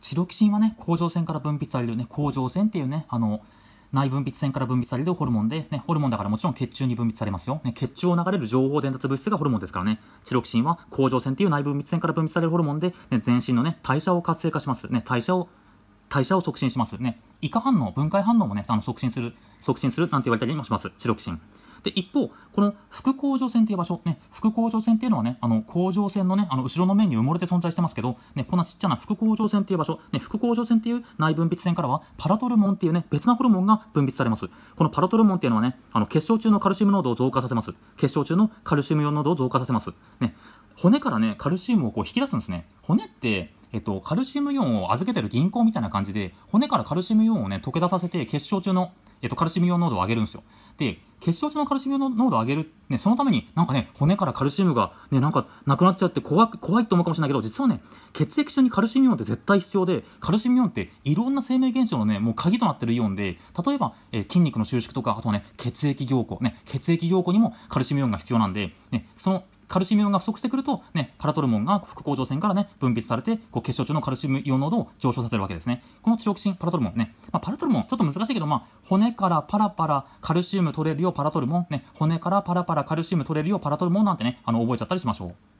チロキシンはね、甲状腺から分泌されるね、甲状腺っていうね、あの、内分泌腺から分泌されるホルモンで、ね、ホルモンだからもちろん血中に分泌されますよ。ね、血中を流れる情報伝達物質がホルモンですからね。チロキシンは甲状腺っていう内分泌腺から分泌されるホルモンで、ね、全身のね、代謝を活性化します。ね、代謝を、代謝を促進します。ね、異化反応、分解反応もね、あの促進する、促進するなんて言われたりもします。チロキシン。で、一方、この副甲状腺という場所、ね、副甲状腺というのはね、あの、甲状腺のね、あの、後ろの面に埋もれて存在してますけど、ね、こんなちっちゃな副甲状腺という場所、ね、副甲状腺という内分泌腺からは、パラトルモンっていうね、別なホルモンが分泌されます。このパラトルモンっていうのはね、あの、結晶中のカルシウム濃度を増加させます。結晶中のカルシウム濃度を増加させます。ね、骨からね、カルシウムをこう引き出すんですね。骨って、えっと、カルシウムイオンを預けてる銀行みたいな感じで、骨からカルシウムイオンをね、溶け出させて、結晶中の、えっと、カルシウムイオン濃度を上げるんですよ。で、結晶中のカルシウムの濃度を上げるっね、そのためになんかね、骨からカルシウムがね、なんかなくなっちゃって怖怖いと思うかもしれないけど、実はね、血液中にカルシウムイオンって絶対必要で、カルシウムイオンっていろんな生命現象のね、もう鍵となってるイオンで、例えば、えー、筋肉の収縮とか、あとね、血液凝固、ね、血液凝固にもカルシウムイオンが必要なんで、ね、そのカルシウムイオンが不足してくると、ね、パラトルモンが副甲状腺から、ね、分泌されてこう結晶中のカルシウムイオン濃度を上昇させるわけですねこのチオキシンパラトルモンね、まあ、パラトルモンちょっと難しいけど、まあ、骨からパラパラカルシウム取れるよパラトルモン、ね、骨からパラパラからカルシウム取れるようパラトルモンなんてねあの覚えちゃったりしましょう。